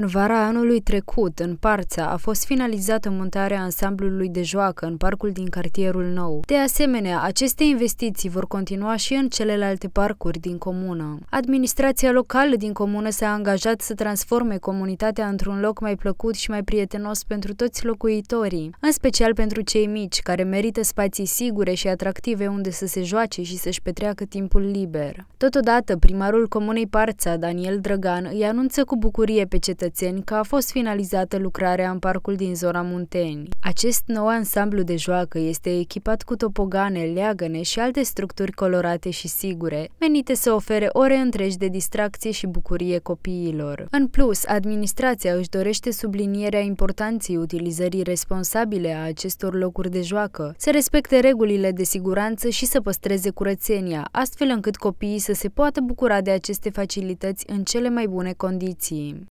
În vara anului trecut, în Parța, a fost finalizată montarea ansamblului de joacă în parcul din cartierul nou. De asemenea, aceste investiții vor continua și în celelalte parcuri din comună. Administrația locală din comună s-a angajat să transforme comunitatea într-un loc mai plăcut și mai prietenos pentru toți locuitorii, în special pentru cei mici, care merită spații sigure și atractive unde să se joace și să-și petreacă timpul liber. Totodată, primarul comunei Parța, Daniel Drăgan, îi anunță cu bucurie pe cetățenii cetățeni că a fost finalizată lucrarea în parcul din zona Munteni. Acest nou ansamblu de joacă este echipat cu topogane, leagăne și alte structuri colorate și sigure, menite să ofere ore întregi de distracție și bucurie copiilor. În plus, administrația își dorește sublinierea importanței utilizării responsabile a acestor locuri de joacă, să respecte regulile de siguranță și să păstreze curățenia, astfel încât copiii să se poată bucura de aceste facilități în cele mai bune condiții.